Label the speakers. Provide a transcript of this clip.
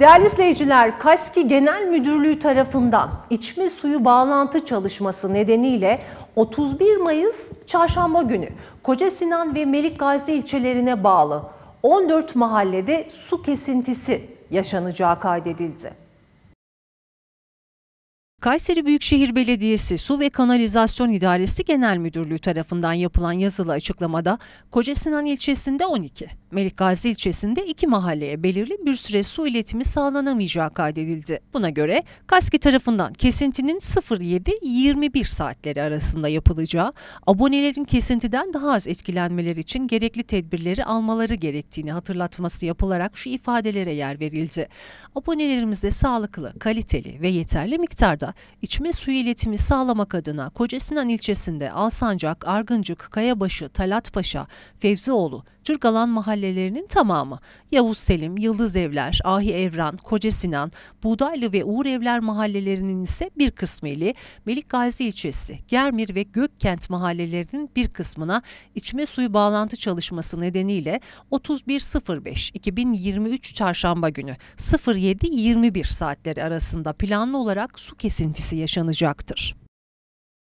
Speaker 1: Değerli izleyiciler, KASKİ Genel Müdürlüğü tarafından içme suyu bağlantı çalışması nedeniyle 31 Mayıs çarşamba günü Koca Sinan ve Melik Gazi ilçelerine bağlı 14 mahallede su kesintisi yaşanacağı kaydedildi. Kayseri Büyükşehir Belediyesi Su ve Kanalizasyon İdaresi Genel Müdürlüğü tarafından yapılan yazılı açıklamada Koca Sinan ilçesinde 12, Melikgazi ilçesinde iki mahalleye belirli bir süre su iletimi sağlanamayacağı kaydedildi. Buna göre KASKİ tarafından kesintinin 07-21 saatleri arasında yapılacağı, abonelerin kesintiden daha az etkilenmeleri için gerekli tedbirleri almaları gerektiğini hatırlatması yapılarak şu ifadelere yer verildi. Abonelerimizde sağlıklı, kaliteli ve yeterli miktarda içme suyu iletimi sağlamak adına Kocasinan ilçesinde Alsancak, Argıncık, Kayabaşı, Talatpaşa, Fevzioğlu, Cırgalan mahallelerinin tamamı. Yavuz Selim, Yıldız Evler, Ahi Evran, Koca Sinan, Buğdaylı ve Uğur Evler mahallelerinin ise bir kısmı ile Melik Gazi ilçesi, Germir ve Gökkent mahallelerinin bir kısmına içme suyu bağlantı çalışması nedeniyle 31.05.2023 çarşamba günü 07.21 saatleri arasında planlı olarak su kesintisi yaşanacaktır.